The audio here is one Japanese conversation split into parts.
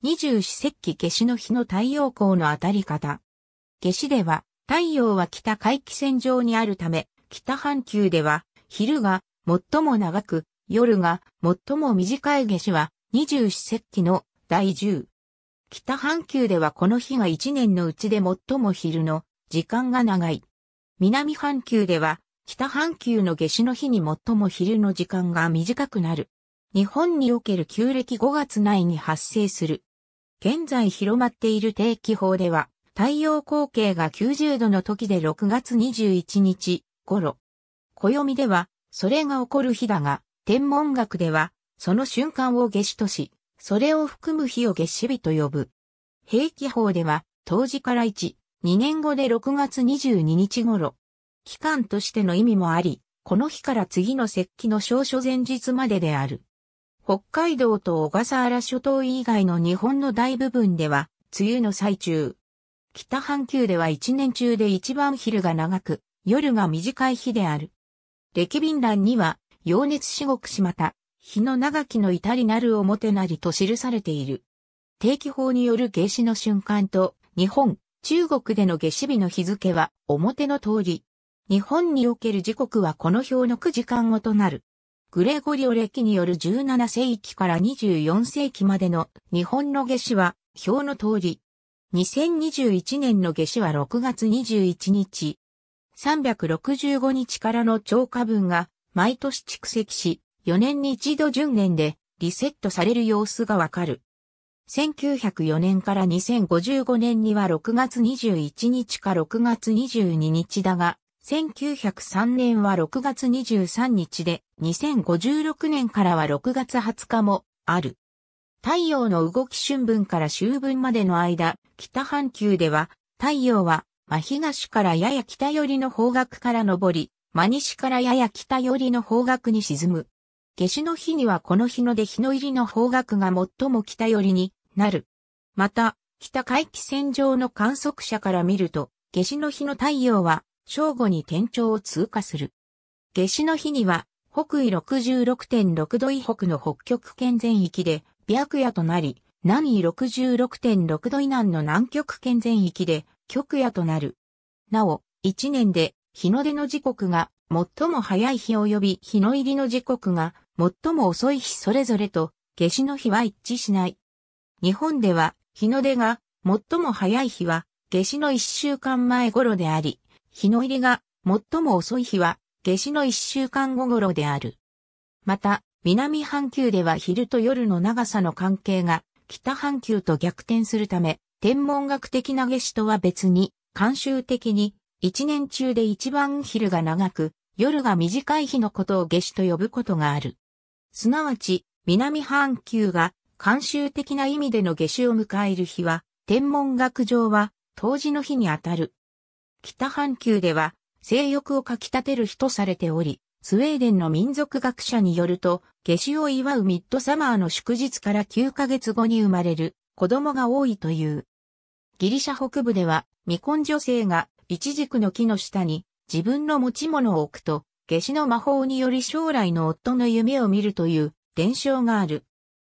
二十四節気夏至の日の太陽光の当たり方。夏至では、太陽は北回帰線上にあるため、北半球では、昼が最も長く、夜が最も短い夏至は、二十四節気の第十。北半球ではこの日が一年のうちで最も昼の時間が長い。南半球では、北半球の夏至の日に最も昼の時間が短くなる。日本における旧暦5月内に発生する現在広まっている定期法では、太陽光景が90度の時で6月21日頃。暦では、それが起こる日だが、天文学では、その瞬間を夏至とし、それを含む日を夏至日と呼ぶ。平気法では、当時から1、2年後で6月22日頃。期間としての意味もあり、この日から次の節気の少々前日までである。北海道と小笠原諸島以外の日本の大部分では、梅雨の最中。北半球では一年中で一番昼が長く、夜が短い日である。歴便欄には、陽熱至極しまた、日の長きの至りなる表なりと記されている。定期法による夏至の瞬間と、日本、中国での夏至日の日付は、表の通り。日本における時刻はこの表の9時間後となる。グレゴリオ歴による17世紀から24世紀までの日本の夏至は表の通り。2021年の夏至は6月21日。365日からの超過分が毎年蓄積し、4年に一度10年でリセットされる様子がわかる。1904年から2055年には6月21日か6月22日だが、1903年は6月23日で、2056年からは6月20日もある。太陽の動き春分から秋分までの間、北半球では、太陽は、真東からやや北寄りの方角から昇り、真西からやや北寄りの方角に沈む。夏至の日にはこの日の出日の入りの方角が最も北寄りになる。また、北海帰線上の観測者から見ると、夏至の日の太陽は正午に天頂を通過する。夏至の日には、北緯66.6度以北の北極圏全域で、白夜となり、南緯66.6度以南の南極圏全域で、極夜となる。なお、一年で、日の出の時刻が、最も早い日及び日の入りの時刻が、最も遅い日それぞれと、夏至の日は一致しない。日本では、日の出が、最も早い日は、夏至の一週間前頃であり、日の入りが最も遅い日は夏至の一週間後頃である。また、南半球では昼と夜の長さの関係が北半球と逆転するため、天文学的な夏至とは別に、慣習的に一年中で一番昼が長く、夜が短い日のことを夏至と呼ぶことがある。すなわち、南半球が慣習的な意味での夏至を迎える日は、天文学上は、冬至の日にあたる。北半球では性欲をかき立てる日とされており、スウェーデンの民族学者によると、夏至を祝うミッドサマーの祝日から9ヶ月後に生まれる子供が多いという。ギリシャ北部では未婚女性がイチジクの木の下に自分の持ち物を置くと、夏至の魔法により将来の夫の夢を見るという伝承がある。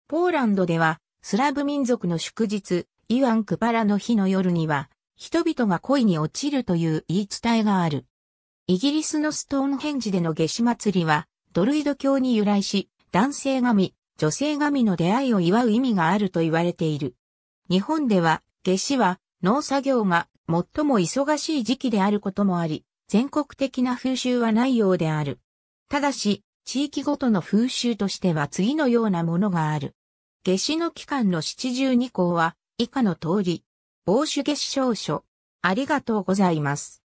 ポーランドではスラブ民族の祝日、イワン・クパラの日の夜には、人々が恋に落ちるという言い伝えがある。イギリスのストーンヘンジでの下死祭りは、ドルイド教に由来し、男性神、女性神の出会いを祝う意味があると言われている。日本では、下死は、農作業が最も忙しい時期であることもあり、全国的な風習はないようである。ただし、地域ごとの風習としては次のようなものがある。下死の期間の七十二項は、以下の通り、防手決勝書。ありがとうございます。